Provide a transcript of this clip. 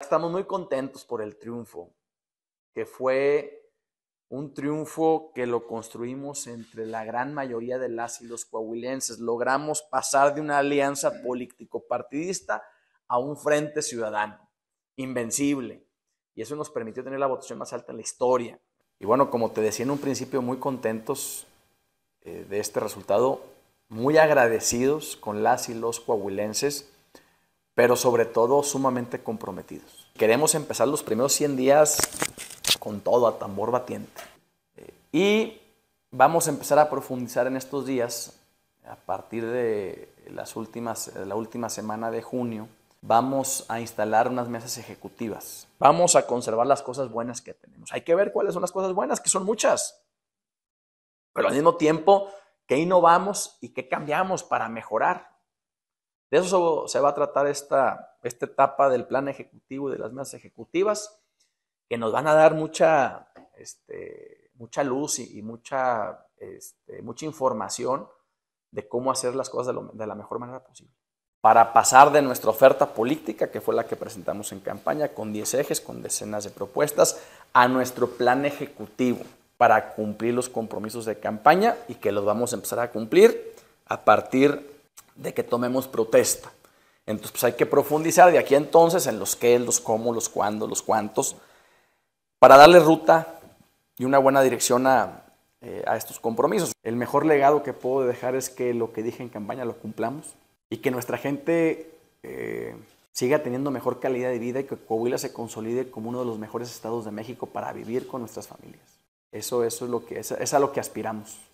Estamos muy contentos por el triunfo, que fue un triunfo que lo construimos entre la gran mayoría de las y los coahuilenses. Logramos pasar de una alianza político-partidista a un frente ciudadano, invencible. Y eso nos permitió tener la votación más alta en la historia. Y bueno, como te decía en un principio, muy contentos eh, de este resultado, muy agradecidos con las y los coahuilenses pero sobre todo sumamente comprometidos. Queremos empezar los primeros 100 días con todo, a tambor batiente. Eh, y vamos a empezar a profundizar en estos días, a partir de las últimas, la última semana de junio, vamos a instalar unas mesas ejecutivas. Vamos a conservar las cosas buenas que tenemos. Hay que ver cuáles son las cosas buenas, que son muchas. Pero al mismo tiempo, ¿qué innovamos y qué cambiamos para mejorar? De eso se va a tratar esta, esta etapa del plan ejecutivo y de las mesas ejecutivas, que nos van a dar mucha, este, mucha luz y, mucha, este, mucha información de cómo hacer las cosas de, la mejor manera posible. Para pasar de nuestra oferta política, que fue la que presentamos en campaña, con 10 ejes, con decenas de propuestas, a nuestro plan ejecutivo para cumplir los compromisos de campaña y que los vamos a empezar a cumplir a partir de que tomemos protesta. Entonces, pues, hay que profundizar de aquí entonces en los qué, los cómo, los cuándo, los cuántos, para darle ruta y una buena dirección eh, a, estos compromisos. El mejor legado que puedo dejar es que lo que dije en campaña lo cumplamos y que nuestra gente eh, siga teniendo mejor calidad de vida y que Coahuila se consolide como uno de los mejores estados de México para vivir con nuestras familias. Eso, eso es, lo que, es a lo que aspiramos.